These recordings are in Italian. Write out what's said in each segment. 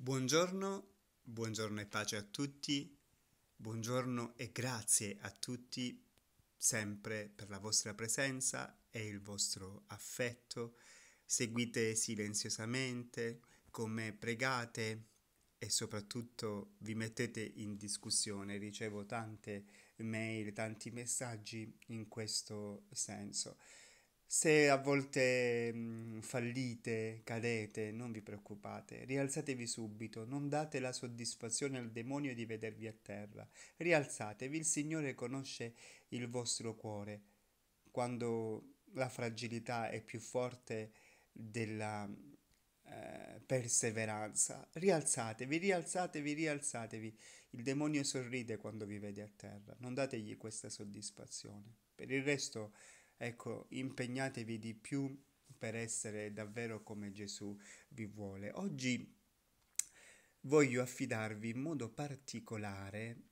Buongiorno, buongiorno e pace a tutti, buongiorno e grazie a tutti sempre per la vostra presenza e il vostro affetto. Seguite silenziosamente, come pregate e soprattutto vi mettete in discussione. Ricevo tante mail, tanti messaggi in questo senso. Se a volte mh, fallite, cadete, non vi preoccupate, rialzatevi subito, non date la soddisfazione al demonio di vedervi a terra. Rialzatevi, il Signore conosce il vostro cuore. Quando la fragilità è più forte della eh, perseveranza, rialzatevi, rialzatevi, rialzatevi. Il demonio sorride quando vi vede a terra, non dategli questa soddisfazione. Per il resto Ecco, impegnatevi di più per essere davvero come Gesù vi vuole. Oggi voglio affidarvi in modo particolare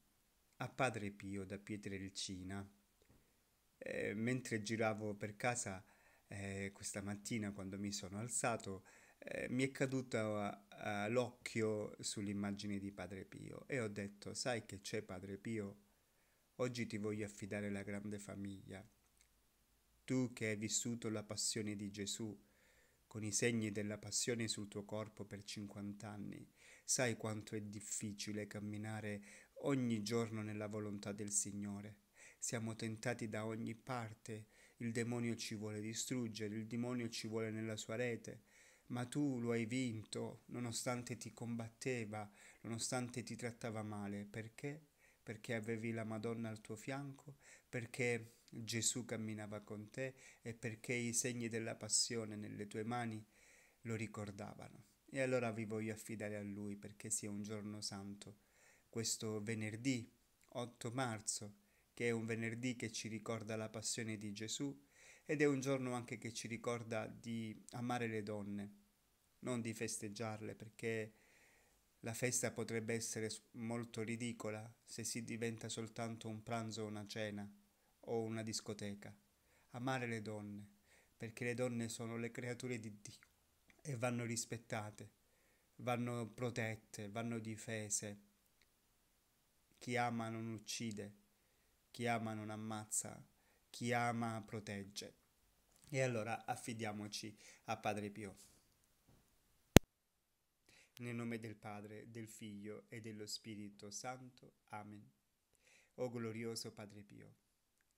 a Padre Pio da Pietrelcina. Eh, mentre giravo per casa eh, questa mattina quando mi sono alzato, eh, mi è caduto l'occhio sull'immagine di Padre Pio e ho detto, sai che c'è Padre Pio? Oggi ti voglio affidare la grande famiglia tu che hai vissuto la passione di Gesù, con i segni della passione sul tuo corpo per 50 anni, sai quanto è difficile camminare ogni giorno nella volontà del Signore. Siamo tentati da ogni parte, il demonio ci vuole distruggere, il demonio ci vuole nella sua rete, ma tu lo hai vinto nonostante ti combatteva, nonostante ti trattava male. Perché? Perché avevi la Madonna al tuo fianco, perché Gesù camminava con te e perché i segni della passione nelle tue mani lo ricordavano. E allora vi voglio affidare a Lui perché sia un giorno santo, questo venerdì 8 marzo, che è un venerdì che ci ricorda la passione di Gesù ed è un giorno anche che ci ricorda di amare le donne, non di festeggiarle perché la festa potrebbe essere molto ridicola se si diventa soltanto un pranzo o una cena o una discoteca. Amare le donne, perché le donne sono le creature di Dio e vanno rispettate, vanno protette, vanno difese. Chi ama non uccide, chi ama non ammazza, chi ama protegge. E allora affidiamoci a Padre Pio. Nel nome del Padre, del Figlio e dello Spirito Santo. Amen. O glorioso Padre Pio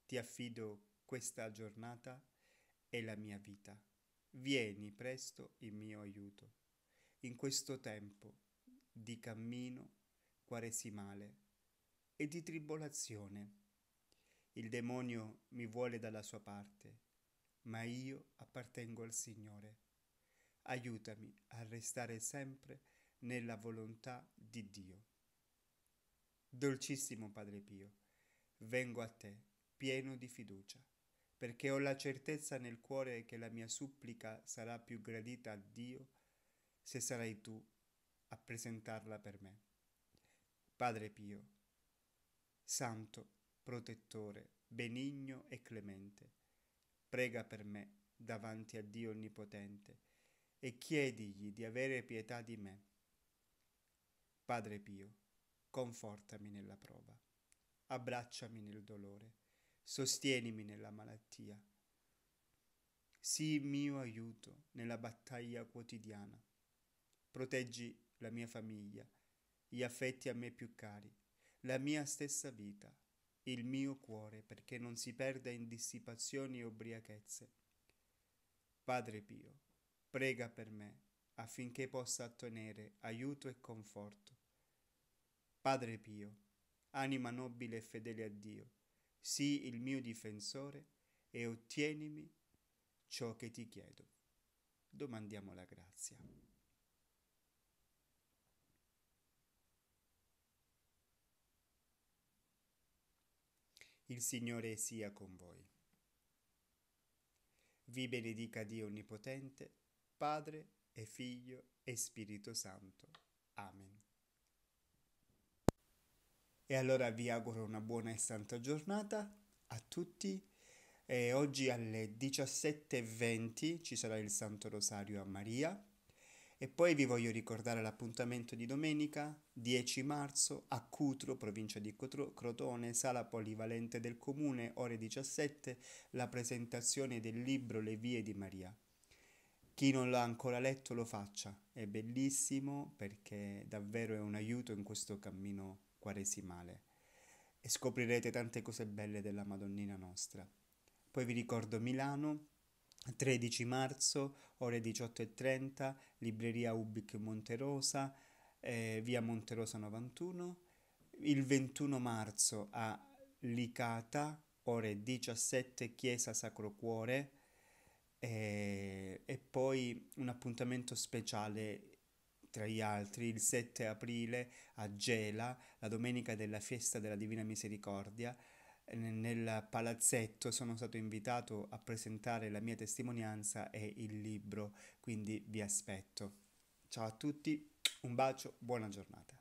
ti affido questa giornata e la mia vita. Vieni presto in mio aiuto. In questo tempo di cammino quaresimale e di tribolazione, il demonio mi vuole dalla sua parte, ma io appartengo al Signore. Aiutami a restare sempre nella volontà di Dio. Dolcissimo Padre Pio, vengo a te pieno di fiducia, perché ho la certezza nel cuore che la mia supplica sarà più gradita a Dio se sarai tu a presentarla per me. Padre Pio, Santo, protettore, benigno e clemente, prega per me davanti a Dio Onnipotente e chiedigli di avere pietà di me. Padre Pio, confortami nella prova, abbracciami nel dolore Sostienimi nella malattia. Sii mio aiuto nella battaglia quotidiana. Proteggi la mia famiglia, gli affetti a me più cari, la mia stessa vita, il mio cuore perché non si perda in dissipazioni e ubriachezze. Padre Pio, prega per me affinché possa ottenere aiuto e conforto. Padre Pio, anima nobile e fedele a Dio, sii il mio difensore e ottienimi ciò che ti chiedo. Domandiamo la grazia. Il Signore sia con voi. Vi benedica Dio Onnipotente, Padre e Figlio e Spirito Santo. Amen. E allora vi auguro una buona e santa giornata a tutti. E oggi alle 17.20 ci sarà il Santo Rosario a Maria. E poi vi voglio ricordare l'appuntamento di domenica 10 marzo a Cutro, provincia di Crotone, sala polivalente del comune, ore 17, la presentazione del libro Le vie di Maria chi non l'ha ancora letto lo faccia, è bellissimo perché davvero è un aiuto in questo cammino quaresimale e scoprirete tante cose belle della Madonnina nostra. Poi vi ricordo Milano, 13 marzo, ore 18.30, libreria Ubic Monterosa, eh, via Monterosa 91, il 21 marzo a Licata, ore 17, Chiesa Sacro Cuore, eh, poi un appuntamento speciale tra gli altri il 7 aprile a Gela, la domenica della festa della Divina Misericordia. Nel palazzetto sono stato invitato a presentare la mia testimonianza e il libro, quindi vi aspetto. Ciao a tutti, un bacio, buona giornata.